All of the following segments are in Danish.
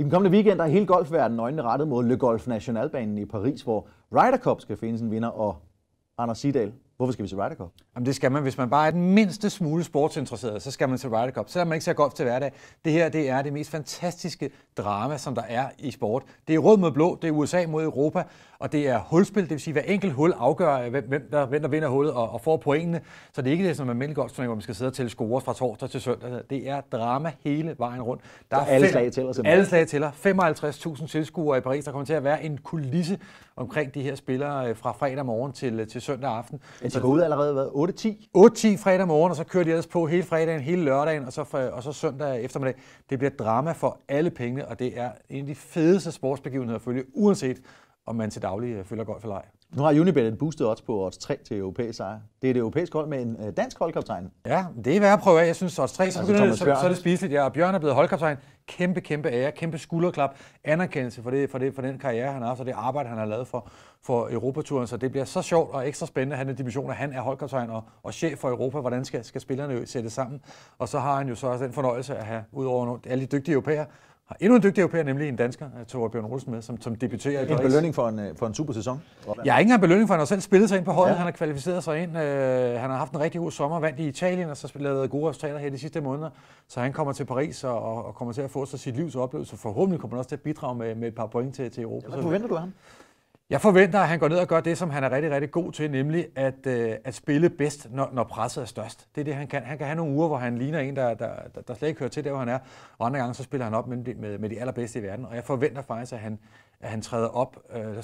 I den kommende weekend er hele golfverdenen øjnene rettet mod Le Golf Nationalbanen i Paris, hvor Ryder Cup skal finde sin vinder, og Anders Sidal Hvorfor skal vi til Ryder Cup? Jamen det skal man. Hvis man bare er den mindste smule sportsinteresseret, så skal man til Ryder Cup. Selvom man ikke ser golf til hverdag. Det her det er det mest fantastiske drama, som der er i sport. Det er rød mod blå, det er USA mod Europa, og det er hulspil. Det vil sige, at hver enkelt hul afgør, øh, hvem der, hvem der vinder hullet og, og får pointene. Så det er ikke det, som er almindelig golfturnering, hvor man skal sidde og tælle score fra torsdag til søndag. Det er drama hele vejen rundt. Der er alle fem, slag tæller simpelthen. Alle slag tæller. 55.000 tilskuere i Paris, der kommer til at være en kulisse omkring de her spillere øh, fra fredag morgen til, øh, til søndag aften. Men altså, de går ud allerede hvad, 8-10? 8-10 fredag morgen, og så kører de ellers på hele fredagen, hele lørdagen, og så, og så søndag eftermiddag. Det bliver drama for alle pengene, og det er en af de fedeste sportsbegivenheder at følge, uanset om man til daglig øh, følger golf eller ej. Nu har Unibet et boostet odds på odds 3 til europæisk sejr. Det er det europæiske hold med en øh, dansk holdkaptajn. Ja, det er værd at prøve af. Jeg synes odds 3, så, altså, det, så, så, er det spiseligt. Ja, Bjørn er blevet holdkaptajn. Kæmpe, kæmpe ære, kæmpe skulderklap, anerkendelse for, det, for, det, for den karriere, han har haft, og det arbejde, han har lavet for, for Europaturen. Så det bliver så sjovt og ekstra spændende, han er dimensioner. Han er holdkaptajn og, og chef for Europa. Hvordan skal, skal spillerne sætte sammen? Og så har han jo så også den fornøjelse at have, udover alle de dygtige europæer, har endnu en dygtig europæer, nemlig en dansker, øh, Thor Bjørn Olsen med, som, som debuterer i Paris. En belønning for en, øh, for en super sæson? Jeg har ikke engang belønning for, han har selv spillet sig ind på holdet, ja. han har kvalificeret sig ind, øh, han har haft en rigtig god sommer, vandt i Italien, og så lavet gode resultater her de sidste måneder, så han kommer til Paris og, og kommer til at få sig sit livs oplevelse, forhåbentlig kommer han også til at bidrage med, med et par point til, til Europa. Ja, hvad forventer du af ham? Jeg forventer, at han går ned og gør det, som han er rigtig, rigtig god til, nemlig at, øh, at spille bedst, når, når presset er størst. Det er det, han kan. Han kan have nogle uger, hvor han ligner en, der, der, der, der slet ikke hører til der, hvor han er. Og andre gange, så spiller han op med, med, med de allerbedste i verden. Og jeg forventer faktisk, at han, at han træder op, øh, øh,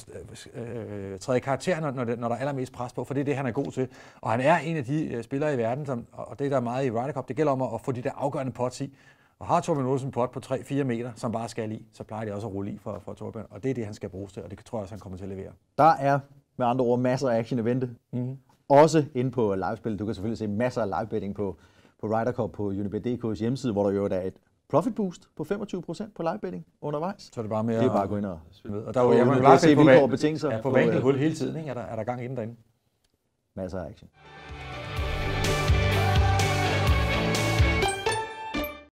øh, træder i karakter, når, når, det, når der er allermest pres på, for det er det, han er god til. Og han er en af de øh, spillere i verden, som, og det der er meget i Ryder Cup, det gælder om at, at få de der afgørende pots i, og har Torben Olsen pot på 3-4 meter, som bare skal i, så plejer det også at rulle i for, for Torben. Og det er det, han skal bruges til, og det tror jeg også, han kommer til at levere. Der er med andre ord masser af action at vente. Mm-hmm. Også inde på livespillet. Du kan selvfølgelig se masser af livebetting på, på Ryder Cup på Unibet.dk's hjemmeside, hvor der jo er et profit boost på 25% på livebetting undervejs. Så er det bare med det er bare at gå ind og... Med. Og der er jo jeg bare se på, på, på, på, på på, enkelt øh, hul hele tiden, ikke? Er der, er der gang inden derinde? Masser af action.